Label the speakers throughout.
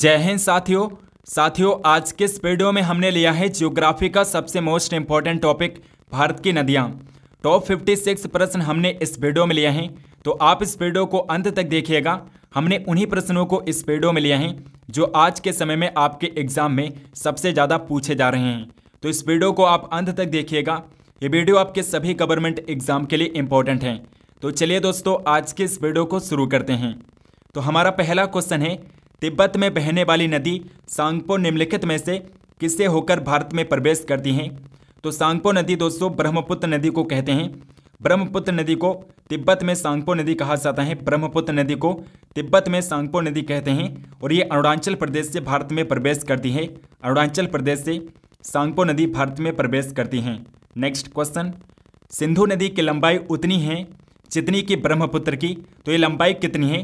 Speaker 1: जय हिंद साथियों साथियों आज के इस वीडियो में हमने लिया है ज्योग्राफी का सबसे मोस्ट इम्पॉर्टेंट टॉपिक भारत की नदियाँ टॉप 56 प्रश्न हमने इस वीडियो में लिए हैं तो आप इस वीडियो को अंत तक देखिएगा हमने उन्हीं प्रश्नों को इस वीडियो में लिया है जो आज के समय में आपके एग्जाम में सबसे ज़्यादा पूछे जा रहे हैं तो इस वीडियो को आप अंत तक देखिएगा ये वीडियो आपके सभी गवर्नमेंट एग्जाम के लिए इम्पोर्टेंट है तो चलिए दोस्तों आज के इस वीडियो को शुरू करते हैं तो हमारा पहला क्वेश्चन है तिब्बत में बहने वाली नदी सांगपो निम्नलिखित में से किससे होकर भारत में प्रवेश करती हैं तो सांगपो नदी दोस्तों ब्रह्मपुत्र नदी को कहते हैं ब्रह्मपुत्र नदी को तिब्बत में सांगपो नदी कहा जाता है ब्रह्मपुत्र नदी को तिब्बत में सांगपो नदी कहते हैं और ये अरुणाचल प्रदेश से भारत में प्रवेश करती है अरुणाचल प्रदेश से सांगपो नदी भारत में प्रवेश करती हैं नेक्स्ट क्वेश्चन सिंधु नदी की लंबाई उतनी है जितनी कि ब्रह्मपुत्र की तो ये लंबाई कितनी है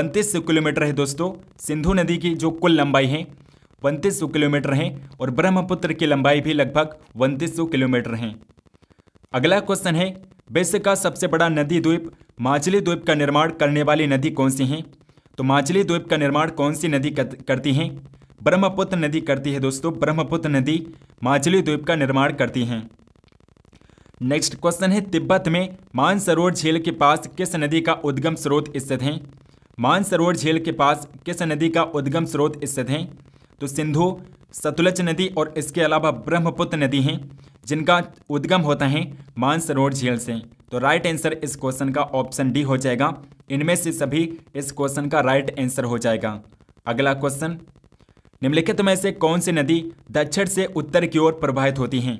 Speaker 1: उनतीस सौ किलोमीटर है दोस्तों सिंधु नदी की जो कुल लंबाई है उनतीस सौ किलोमीटर है और ब्रह्मपुत्र की लंबाई भी लगभग उनतीस सौ किलोमीटर है अगला क्वेश्चन है विश्व का सबसे बड़ा नदी द्वीप माचली द्वीप का निर्माण करने वाली नदी कौन सी है तो माचली द्वीप का निर्माण कौन सी नदी करती हैं ब्रह्मपुत्र नदी करती है दोस्तों ब्रह्मपुत्र नदी माचली द्वीप का निर्माण करती है नेक्स्ट क्वेश्चन है तिब्बत में मानसरोवर झील के पास किस नदी का उद्गम स्रोत स्थित है मानसरोवर झील के पास किस नदी का उद्गम स्रोत स्थित है तो सिंधु सतुलज नदी और इसके अलावा ब्रह्मपुत्र नदी हैं जिनका उद्गम होता है मानसरोवर झील से तो राइट आंसर इस क्वेश्चन का ऑप्शन डी हो जाएगा इनमें से सभी इस क्वेश्चन का राइट आंसर हो जाएगा अगला क्वेश्चन निम्नलिखित में से कौन सी नदी दक्षिण से उत्तर की ओर प्रवाहित होती हैं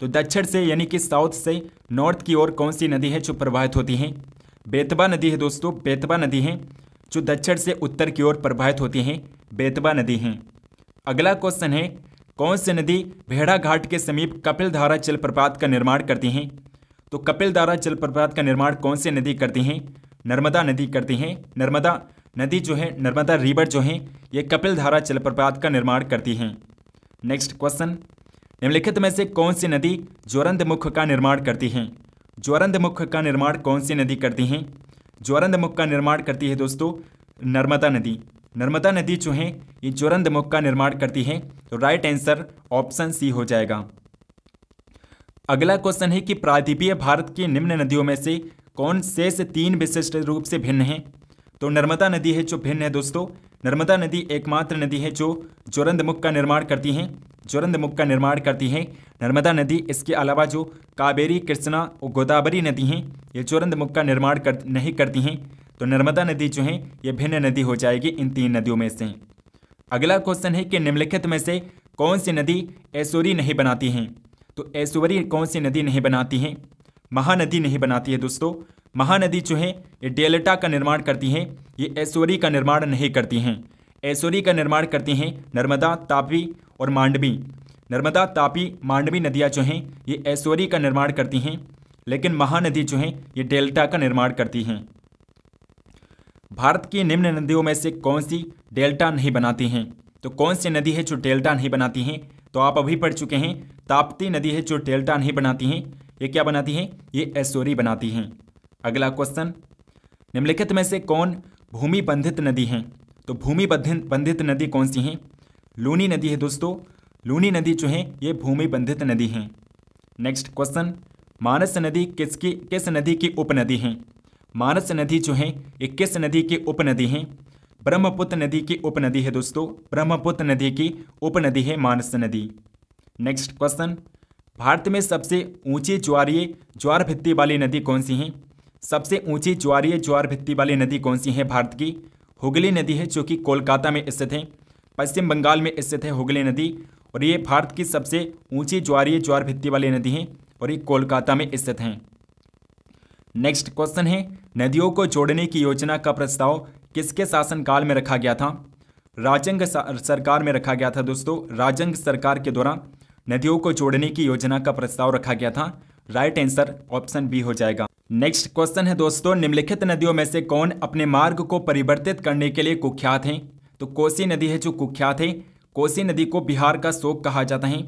Speaker 1: तो दक्षिण से यानी कि साउथ से नॉर्थ की ओर कौन सी नदी है जो प्रवाहित होती हैं बेतवा नदी है दोस्तों बेतवा नदी है जो दक्षिण से उत्तर की ओर प्रवाहित होती हैं बेतवा नदी हैं अगला क्वेश्चन है कौन सी नदी भेड़ा घाट के समीप कपिलधारा जलप्रपात का निर्माण करती हैं तो कपिलधारा जलप्रपात का निर्माण कौन सी नदी करती हैं नर्मदा नदी करती हैं नर्मदा नदी जो है नर्मदा रिवर जो है ये कपिलधारा जलप्रपात का निर्माण करती हैं नेक्स्ट क्वेश्चन निम्नलिखित में से कौन सी नदी ज्वरंदमुख का निर्माण करती हैं ज्वरंदमुख का निर्माण कौन सी नदी करती हैं ज्वरंदमुख का निर्माण करती है दोस्तों नर्मदा नदी नर्मदा नदी जो है ये ज्वरंदमुख का निर्माण करती है तो राइट आंसर ऑप्शन सी हो जाएगा अगला क्वेश्चन है कि प्रादीपीय भारत की निम्न नदियों में से कौन शेष तीन विशिष्ट रूप से भिन्न है तो नर्मदा नदी है जो भिन्न है दोस्तों नर्मदा नदी एकमात्र नदी है जो ज्वरंदमुख का निर्माण करती है ज्वरंदमुख का निर्माण करती हैं नर्मदा नदी इसके अलावा जो कावेरी कृष्णा और गोदावरी नदी हैं ये ज्वरंदमुख का निर्माण कर नहीं करती हैं तो नर्मदा नदी जो है ये भिन्न नदी हो जाएगी इन तीन नदियों में से अगला क्वेश्चन है कि निम्नलिखित में से कौन सी नदी ऐसोरी नहीं बनाती हैं तो ऐसोरी कौन सी नदी नहीं बनाती हैं महानदी नहीं बनाती है दोस्तों महानदी जो है ये डेल्टा का निर्माण करती हैं ये ऐसोरी का निर्माण नहीं करती हैं ऐसोरी का निर्माण करती हैं नर्मदा तापी और मांडवी नर्मदा तापी मांडवी नदियाँ जो हैं ये ऐश्वर्य का निर्माण करती हैं लेकिन महानदी जो हैं ये डेल्टा का निर्माण करती हैं भारत की निम्न नदियों में से कौन सी डेल्टा नहीं बनाती हैं तो कौन सी नदी है जो डेल्टा नहीं बनाती हैं तो आप अभी पढ़ चुके हैं ताप्ती नदी है जो डेल्टा नहीं बनाती हैं ये क्या बनाती हैं ये ऐश्वर्य बनाती हैं अगला क्वेश्चन निम्नलिखित में से कौन भूमि बंधित नदी हैं तो भूमि बंधित बंधित नदी कौन सी हैं लूनी नदी है दोस्तों लूनी नदी जो है ये भूमि बंधित नदी है नेक्स्ट क्वेश्चन मानस नदी किसकी किस नदी की उपनदी है मानस नदी जो है ये किस नदी की उपनदी है ब्रह्मपुत्र नदी की उपनदी है दोस्तों ब्रह्मपुत्र नदी की उपनदी है मानस नदी नेक्स्ट क्वेश्चन भारत में सबसे ऊंची ज्वारीय ज्वार भित्ती वाली नदी कौन सी है सबसे ऊंची ज्वारीय ज्वार भित्ती वाली नदी कौन सी है भारत की हुगली नदी है जो कि कोलकाता में स्थित है पश्चिम बंगाल में स्थित है हुगली नदी और ये भारत की सबसे ऊंची ज्वारीय ज्वार भित्ती वाली नदी है और ये कोलकाता में स्थित हैं नेक्स्ट क्वेश्चन है नदियों को जोड़ने की योजना का प्रस्ताव किसके शासनकाल में रखा गया था राजंग सरकार में रखा गया था दोस्तों राजंग सरकार के द्वारा नदियों को जोड़ने की योजना का प्रस्ताव रखा गया था राइट आंसर ऑप्शन बी हो जाएगा नेक्स्ट क्वेश्चन है दोस्तों निम्नलिखित नदियों में से कौन अपने मार्ग को परिवर्तित करने के लिए कुख्यात हैं तो कोसी नदी है जो कुख्यात है कोसी नदी को बिहार का शोक कहा जाता है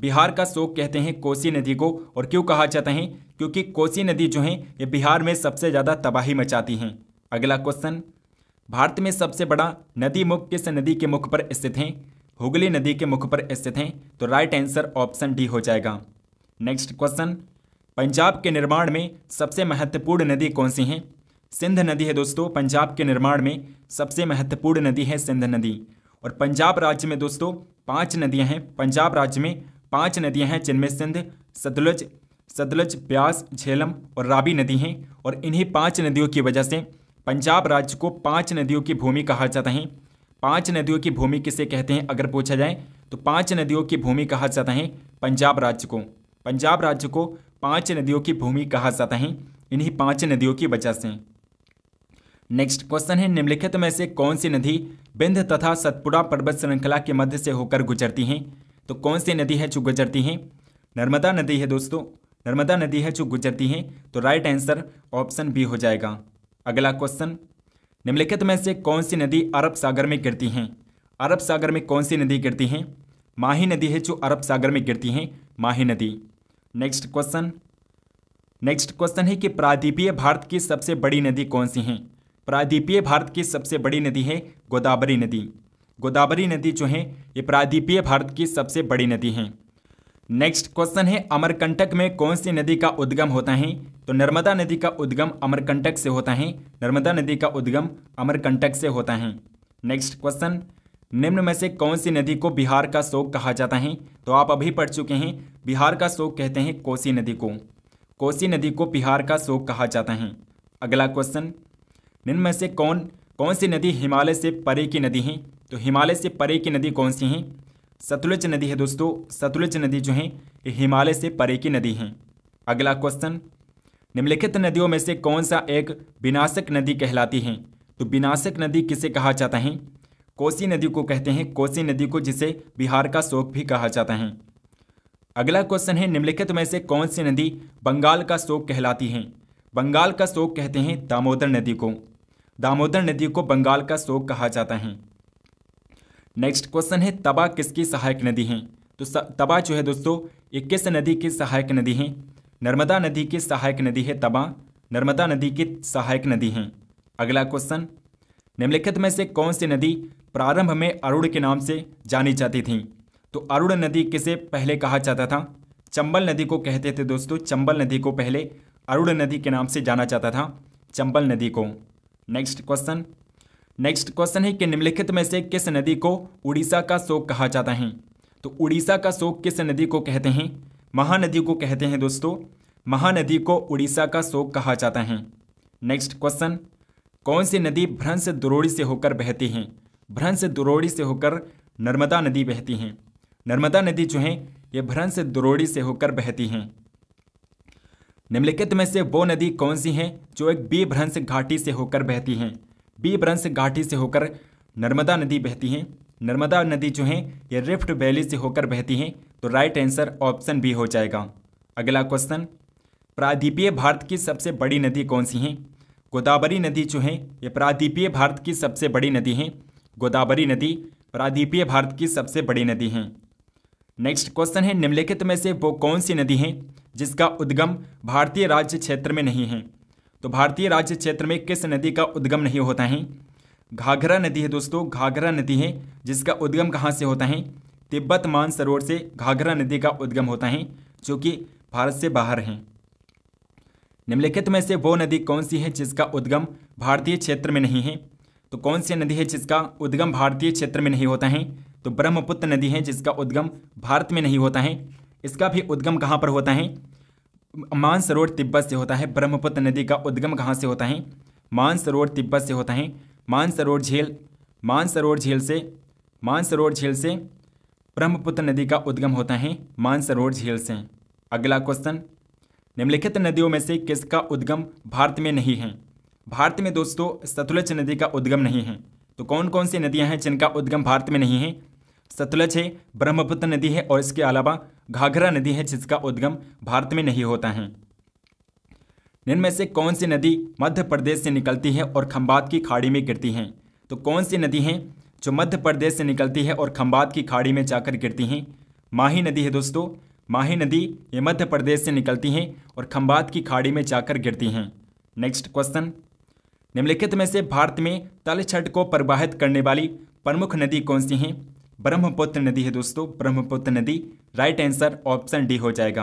Speaker 1: बिहार का शोक कहते हैं कोसी नदी को और क्यों कहा जाता है क्योंकि कोसी नदी जो है ये बिहार में सबसे ज़्यादा तबाही मचाती हैं अगला क्वेश्चन भारत में सबसे बड़ा नदी मुख किस नदी के मुख पर स्थित हैं हुगली नदी के मुख पर स्थित हैं तो राइट आंसर ऑप्शन डी हो जाएगा नेक्स्ट क्वेश्चन पंजाब के निर्माण में सबसे महत्वपूर्ण नदी कौन सी हैं सिंध नदी है दोस्तों पंजाब के निर्माण में सबसे महत्वपूर्ण नदी है सिंध नदी और पंजाब राज्य में दोस्तों पांच नदियां हैं पंजाब राज्य में पांच नदियां हैं जिनमें सिंध सतलुज सतलुज ब्यास झेलम और राबी नदी हैं और इन्हीं पांच नदियों की वजह से पंजाब राज्य को पांच नदियों की भूमि कहा जाता है पांच नदियों की भूमि किसे कहते हैं अगर पूछा जाए तो पांच नदियों की भूमि कहा जाता है पंजाब राज्य को पंजाब राज्य को पांच नदियों की भूमि कहा जाता है इन्हीं पांच नदियों की वजह से नेक्स्ट क्वेश्चन है निम्नलिखित में से कौन सी नदी बिंध तथा सतपुड़ा पर्वत श्रृंखला के मध्य से होकर गुजरती हैं तो कौन सी नदी है जो गुजरती हैं नर्मदा नदी है दोस्तों नर्मदा नदी है जो गुजरती हैं तो राइट आंसर ऑप्शन बी हो जाएगा अगला क्वेश्चन निम्नलिखित में से कौन सी नदी अरब सागर में गिरती हैं अरब सागर में कौन सी नदी गिरती हैं माही नदी है जो अरब सागर में गिरती हैं माही नदी नेक्स्ट क्वेश्चन नेक्स्ट क्वेश्चन है कि प्रादीपीय भारत की सबसे बड़ी नदी कौन सी हैं प्रायद्वीपीय भारत की सबसे बड़ी नदी है गोदावरी नदी गोदावरी नदी जो है ये प्रायद्वीपीय भारत की सबसे बड़ी नदी है नेक्स्ट क्वेश्चन है अमरकंटक में कौन सी नदी का उद्गम होता है तो नर्मदा नदी का उद्गम अमरकंटक से होता है नर्मदा नदी का उद्गम अमरकंटक से होता है नेक्स्ट क्वेश्चन निम्न में से कौन सी नदी को बिहार का शोक कहा जाता है तो आप अभी पढ़ चुके हैं बिहार का शोक कहते हैं कोसी नदी को कोसी नदी को बिहार का शोक कहा जाता है अगला क्वेश्चन निम्न में से कौन कौन सी नदी हिमालय से परे की नदी है तो हिमालय से परे की नदी कौन सी है सतलुज नदी है दोस्तों सतुलज नदी जो है ये हिमालय से परे की नदी है अगला क्वेश्चन निम्नलिखित नदियों में से कौन सा एक विनाशक नदी कहलाती है तो विनाशक नदी किसे कहा जाता है कोसी नदी को कहते हैं कोसी नदी को जिसे बिहार का शोक भी कहा जाता है अगला क्वेश्चन है निम्नलिखित में से कौन सी नदी बंगाल का शोक कहलाती है बंगाल का शोक कहते हैं दामोदर नदी को दामोदर नदी को बंगाल का शोक कहा जाता है नेक्स्ट क्वेश्चन है तबा किसकी सहायक नदी है तो तबा जो है दोस्तों ये किस नदी की सहायक नदी है नर्मदा नदी की सहायक नदी है तबा नर्मदा नदी की सहायक नदी है अगला क्वेश्चन निम्नलिखित में से कौन सी नदी प्रारंभ में अरुण के नाम से जानी जाती थी तो अरुण नदी किसे पहले कहा जाता था चंबल नदी को कहते थे दोस्तों चंबल नदी को पहले अरुण नदी के नाम से जाना जाता था चंबल नदी को नेक्स्ट क्वेश्चन नेक्स्ट क्वेश्चन है कि निम्नलिखित में से किस नदी को उड़ीसा का शोक कहा जाता है तो उड़ीसा का शोक किस नदी को कहते हैं महानदी को कहते हैं दोस्तों महानदी को उड़ीसा का शोक कहा जाता है नेक्स्ट क्वेश्चन कौन सी नदी भ्रंश दुरोड़ी से होकर बहती हैं भ्रंश दुरोड़ी से होकर नर्मदा नदी बहती हैं नर्मदा नदी जो है ये भ्रंश दुरोड़ी से होकर बहती हैं निम्नलिखित में से वो नदी कौन सी हैं जो एक बीभ्रंश घाटी से होकर बहती हैं बीभ्रंश घाटी से होकर नर्मदा नदी बहती हैं नर्मदा नदी जो हैं ये रिफ्ट वैली से होकर बहती हैं तो राइट आंसर ऑप्शन बी हो जाएगा अगला क्वेश्चन प्रादीपीय भारत की सबसे बड़ी नदी कौन सी हैं गोदावरी नदी जो है ये प्रादीपीय भारत की सबसे बड़ी नदी हैं गोदावरी नदी प्रादीपीय भारत की सबसे बड़ी नदी हैं नेक्स्ट क्वेश्चन है निम्नलिखित में से वो कौन सी नदी हैं जिसका उद्गम भारतीय राज्य क्षेत्र में नहीं है तो भारतीय राज्य क्षेत्र में किस नदी का उद्गम नहीं होता है घाघरा नदी है दोस्तों घाघरा नदी है जिसका उद्गम कहाँ से होता है तिब्बत मानसरोवर से घाघरा नदी का उद्गम होता है जो कि भारत से बाहर है निम्नलिखित में से वो नदी कौन सी है जिसका उद्गम भारतीय क्षेत्र में नहीं है तो कौन सी नदी है जिसका उद्गम भारतीय क्षेत्र में नहीं होता है तो ब्रह्मपुत्र नदी है जिसका उद्गम भारत में नहीं होता है इसका भी उद्गम कहाँ पर होता है मानसरोवर तिब्बत से होता है ब्रह्मपुत्र नदी का उद्गम कहाँ से होता है मानसरोवर तिब्बत से होता है मानसरोवर झील मानसरोवर झील से मानसरोवर झील से ब्रह्मपुत्र नदी का उद्गम होता है मानसरोवर झील से अगला क्वेश्चन निम्नलिखित नदियों में से किसका उद्गम भारत में नहीं है भारत में दोस्तों सतुलज नदी का उद्गम नहीं है तो कौन कौन सी नदियां हैं जिनका उद्गम भारत में नहीं है सतुलज है ब्रह्मपुत्र नदी है और इसके अलावा घाघरा नदी है जिसका उद्गम भारत में नहीं होता है में से कौन सी नदी मध्य प्रदेश से निकलती है और खम्बात की खाड़ी में गिरती हैं तो कौन सी नदी हैं जो मध्य प्रदेश से निकलती है और खम्बात की खाड़ी में जाकर गिरती हैं माही नदी है दोस्तों माही नदी ये मध्य प्रदेश से निकलती हैं और खम्बात की खाड़ी में जाकर गिरती हैं नेक्स्ट क्वेश्चन निम्नलिखित में से भारत में तलछट को प्रवाहित करने वाली प्रमुख नदी कौन सी हैं ब्रह्मपुत्र नदी है दोस्तों ब्रह्मपुत्र नदी राइट आंसर ऑप्शन डी हो जाएगा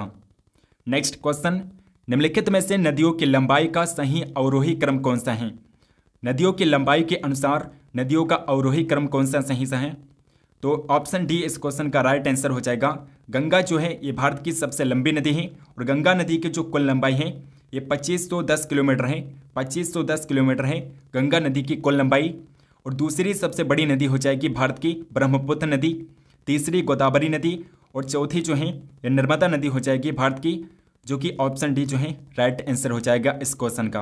Speaker 1: नेक्स्ट क्वेश्चन निम्नलिखित में से नदियों की लंबाई का सही अवरोही क्रम कौन सा है नदियों की लंबाई के अनुसार नदियों का अवरोही क्रम कौन सा सही सा है तो ऑप्शन डी इस क्वेश्चन का राइट आंसर हो जाएगा गंगा जो है ये भारत की सबसे लंबी नदी है और गंगा नदी की जो कुल लंबाई है ये 2510 किलोमीटर है 2510 किलोमीटर है गंगा नदी की कुल लंबाई और दूसरी सबसे बड़ी नदी हो जाएगी भारत की ब्रह्मपुत्र नदी तीसरी गोदावरी नदी और चौथी जो है नर्मदा नदी हो जाएगी भारत की जो कि ऑप्शन डी जो है राइट आंसर हो जाएगा इस क्वेश्चन का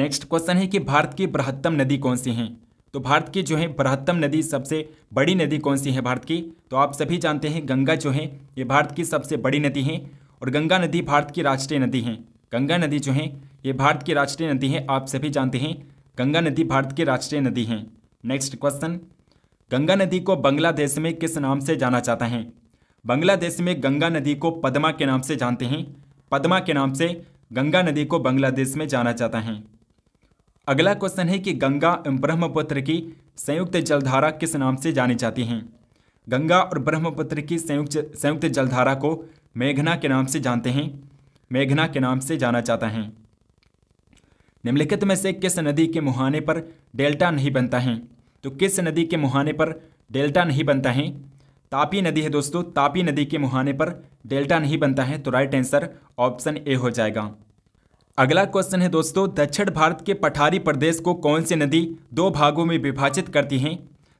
Speaker 1: नेक्स्ट क्वेश्चन है कि भारत की बृहत्तम नदी कौन सी है तो भारत की जो है बृहत्तम नदी सबसे बड़ी नदी कौन सी है भारत की तो आप सभी जानते हैं गंगा जो है ये भारत की सबसे बड़ी नदी है और गंगा नदी भारत की राष्ट्रीय नदी है गंगा नदी जो है ये भारत की राष्ट्रीय नदी है आप सभी जानते हैं गंगा नदी भारत की राष्ट्रीय नदी है नेक्स्ट क्वेश्चन गंगा नदी को बांग्लादेश में किस नाम से जाना जाता है बांग्लादेश में गंगा नदी को पदमा के नाम से जानते हैं पदमा के नाम से गंगा नदी को बांग्लादेश में जाना जाता है अगला क्वेश्चन है कि गंगा एवं ब्रह्मपुत्र की संयुक्त जलधारा किस नाम से जानी जाती हैं गंगा और ब्रह्मपुत्र की संयुक्त संयुक्त जलधारा को मेघना के नाम से जानते हैं मेघना के नाम से जाना जाता है निम्नलिखित में से किस नदी के मुहाने पर डेल्टा नहीं बनता है तो किस नदी के मुहाने पर डेल्टा नहीं बनता है तापी नदी है दोस्तों तापी नदी के मुहाने पर डेल्टा नहीं बनता है तो राइट आंसर ऑप्शन ए हो जाएगा अगला क्वेश्चन है दोस्तों दक्षिण भारत के पठारी प्रदेश को कौन सी नदी दो भागों में विभाजित करती हैं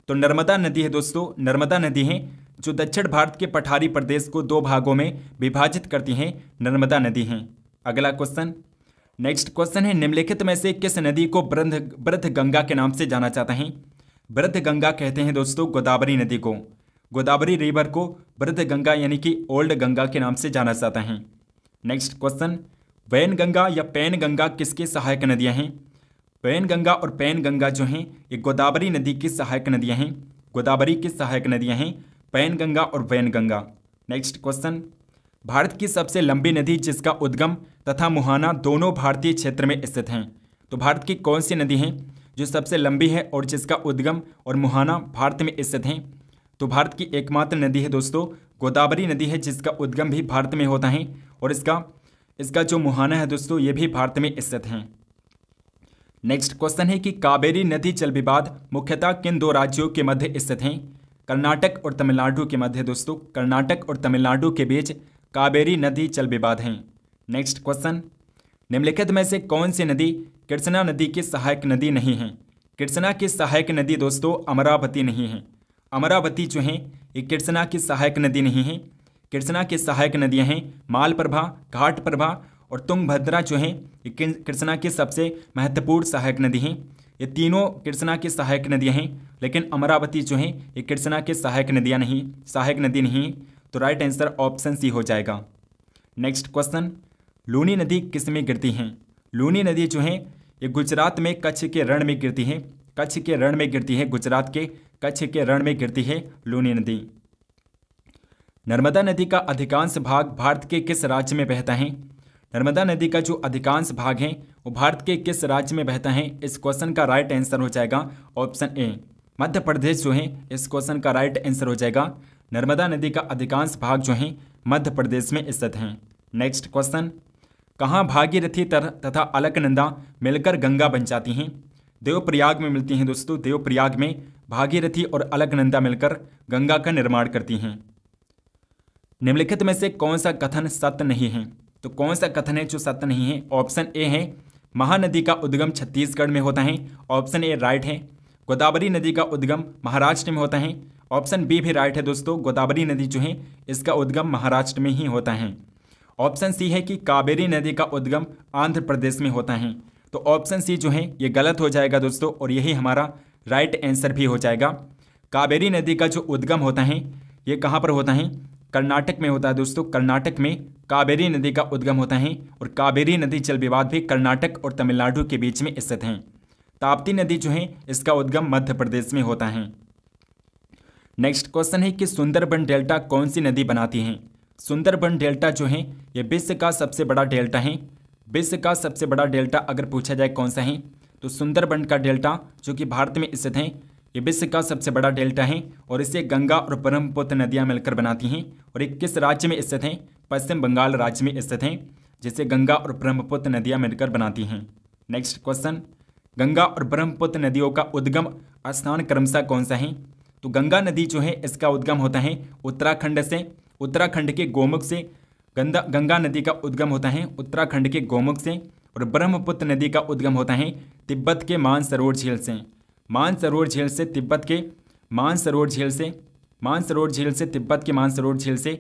Speaker 1: तो नर्मदा नदी है दोस्तों नर्मदा नदी है जो दक्षिण भारत के पठारी प्रदेश को दो भागों में विभाजित करती हैं नर्मदा नदी हैं अगला क्वेश्चन नेक्स्ट क्वेश्चन है निम्नलिखित में से किस नदी को वृद्ध ब्रध गंगा के नाम से जाना जाता है ब्रध गंगा कहते हैं दोस्तों गोदावरी नदी को गोदावरी रिवर को ब्रध गंगा यानी कि ओल्ड गंगा के नाम से जाना जाता है नेक्स्ट क्वेश्चन वैन गंगा या पैन गंगा किसकी सहायक नदियाँ हैं वैन गंगा और पैन गंगा जो हैं ये गोदावरी नदी की सहायक नदियाँ हैं गोदावरी की सहायक नदियाँ हैं पैन गंगा और वैन गंगा नेक्स्ट क्वेश्चन भारत की सबसे लंबी नदी जिसका उद्गम तथा मुहाना दोनों भारतीय क्षेत्र में स्थित हैं तो भारत की कौन सी नदी हैं जो सबसे लंबी है और जिसका उद्गम और मुहाना भारत में स्थित हैं तो भारत की एकमात्र नदी है दोस्तों गोदावरी नदी है जिसका उद्गम भी भारत में होता है और इसका इसका जो मुहाना है दोस्तों ये भी भारत में स्थित हैं नेक्स्ट क्वेश्चन है कि कावेरी नदी जल विवाद मुख्यतः किन दो राज्यों के मध्य स्थित हैं कर्नाटक और तमिलनाडु के मध्य दोस्तों कर्नाटक और तमिलनाडु के बीच कावेरी नदी चल विवाद हैं नेक्स्ट क्वेश्चन निम्नलिखित में से कौन सी नदी कृष्णा नदी की सहायक नदी नहीं है कृष्णा की सहायक नदी दोस्तों अमरावती नहीं है अमरावती जो है ये कृष्णा की सहायक नदी नहीं है कृष्णा की सहायक नदियाँ हैं मालप्रभा घाट प्रभा और तुंगभद्रा जो हैं ये कृष्णा की सबसे महत्वपूर्ण सहायक नदी हैं ये तीनों कृष्णा की सहायक नदियाँ हैं लेकिन अमरावती जो हैं ये कृष्णा की सहायक नदियाँ नहीं सहायक नदी नहीं तो राइट आंसर ऑप्शन सी हो जाएगा नेक्स्ट क्वेश्चन लूनी नदी किस में गिरती हैं लूनी नदी जो है ये गुजरात में कच्छ के रण में गिरती है कच्छ के रण में गिरती है गुजरात के कच्छ के रण में गिरती है लूनी नदी नर्मदा नदी का अधिकांश भाग भारत के किस राज्य में बहता है नर्मदा नदी का जो अधिकांश भाग है वो भारत के किस राज्य में बहता है इस क्वेश्चन का राइट आंसर हो जाएगा ऑप्शन ए मध्य प्रदेश जो है इस क्वेश्चन का राइट आंसर हो जाएगा नर्मदा नदी का अधिकांश भाग जो है मध्य प्रदेश में स्थित हैं नेक्स्ट क्वेश्चन कहाँ भागीरथी तथा अलकनंदा मिलकर गंगा बन जाती हैं देवप्रयाग में मिलती हैं दोस्तों देवप्रयाग में भागीरथी और अलकनंदा मिलकर गंगा का निर्माण करती हैं निम्नलिखित में से कौन सा कथन सत्य नहीं है तो कौन सा कथन है जो सत्य नहीं है ऑप्शन ए है महानदी का उद्गम छत्तीसगढ़ में होता है ऑप्शन ए राइट है गोदावरी नदी का उद्गम महाराष्ट्र में होता है ऑप्शन बी भी राइट है दोस्तों गोदावरी नदी जो है इसका उद्गम महाराष्ट्र में ही होता है ऑप्शन सी है कि कावेरी नदी का उद्गम आंध्र प्रदेश में होता है तो ऑप्शन सी जो है ये गलत हो जाएगा दोस्तों और यही हमारा राइट आंसर भी हो जाएगा कावेरी नदी का जो उद्गम होता है ये कहाँ पर होता है कर्नाटक में होता है दोस्तों कर्नाटक में कावेरी नदी का उद्गम होता है और कावेरी नदी जल विवाद भी कर्नाटक और तमिलनाडु के बीच में स्थित हैं ताप्ती नदी जो है इसका उद्गम मध्य प्रदेश में होता है नेक्स्ट क्वेश्चन है कि सुंदरबन डेल्टा कौन सी नदी बनाती है सुंदरबन डेल्टा जो है यह विश्व का सबसे बड़ा डेल्टा है विश्व का सबसे बड़ा डेल्टा अगर पूछा जाए कौन सा है तो सुंदरबन का डेल्टा जो कि भारत में स्थित है ये विश्व का सबसे बड़ा डेल्टा है और इसे गंगा और ब्रह्मपुत्र नदियाँ मिलकर बनाती हैं और ये किस राज्य में स्थित हैं पश्चिम बंगाल राज्य में स्थित हैं जिसे गंगा और ब्रह्मपुत्र नदियाँ मिलकर बनाती हैं नेक्स्ट क्वेश्चन गंगा और ब्रह्मपुत्र नदियों का उद्गम स्थान क्रमशः कौन सा है तो गंगा नदी जो है इसका उद्गम होता है उत्तराखंड से उत्तराखंड के गोमुख से गंदा गंगा नदी का उद्गम होता है उत्तराखंड के गोमुख से और ब्रह्मपुत्र नदी का उद्गम होता है तिब्बत के मानसरोवर झील से मानसरोवर झील से तिब्बत के मानसरोवर झील से मानसरोवर झील से तिब्बत के मानसरोवर झील से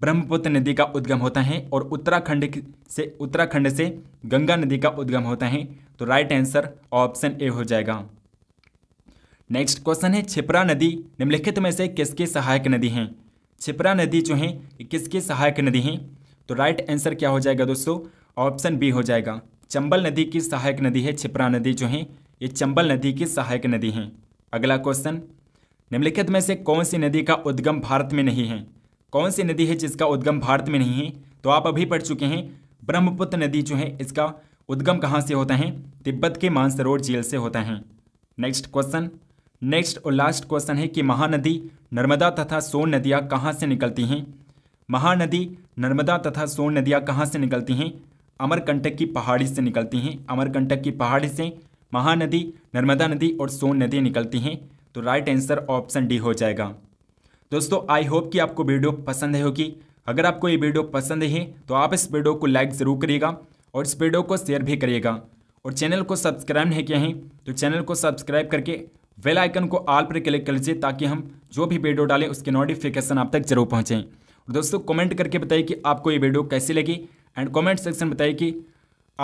Speaker 1: ब्रह्मपुत्र नदी का उद्गम होता है और उत्तराखंड से उत्तराखंड से गंगा नदी का उद्गम होता है तो राइट आंसर ऑप्शन ए हो जाएगा नेक्स्ट क्वेश्चन है छिपरा नदी निम्नलिखित में से किसके सहायक नदी हैं छिपरा नदी जो है किसके सहायक नदी हैं तो राइट आंसर क्या हो जाएगा दोस्तों ऑप्शन बी हो जाएगा चंबल नदी की सहायक नदी है छिपरा नदी जो है ये चंबल नदी की सहायक नदी है अगला क्वेश्चन निम्नलिखित में से कौन सी नदी का उद्गम भारत में नहीं है कौन सी नदी है जिसका उद्गम भारत में नहीं है तो आप अभी पढ़ चुके हैं ब्रह्मपुत्र नदी जो है इसका उद्गम कहाँ से होता है तिब्बत के मानसरोवर जेल से होता है नेक्स्ट क्वेश्चन नेक्स्ट और लास्ट क्वेश्चन है कि महानदी नर्मदा तथा सोन नदियाँ कहाँ से निकलती हैं महानदी नर्मदा तथा सोन नदियाँ कहाँ से निकलती हैं अमरकंटक की पहाड़ी से निकलती हैं अमरकंटक की पहाड़ी से महानदी नर्मदा नदी और सोन नदी निकलती हैं तो राइट आंसर ऑप्शन डी हो जाएगा दोस्तों आई होप कि आपको वीडियो पसंद है होगी अगर आपको ये वीडियो पसंद है तो आप इस वीडियो को लाइक ज़रूर करिएगा और इस वीडियो को शेयर भी करिएगा और चैनल को सब्सक्राइब नहीं किया है तो चैनल को सब्सक्राइब करके वेल आइकन को आल पर क्लिक कर लीजिए ताकि हम जो भी वीडियो डालें उसके नोटिफिकेशन आप तक जरूर पहुँचें और दोस्तों कमेंट करके बताइए कि आपको ये वीडियो कैसी लगी एंड कमेंट सेक्शन बताइए कि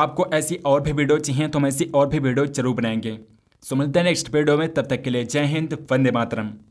Speaker 1: आपको ऐसी और भी वीडियो चाहिए तो हम ऐसी और भी वीडियो जरूर बनाएंगे सो मिलते हैं नेक्स्ट वीडियो में तब तक के लिए जय हिंद वंदे मातरम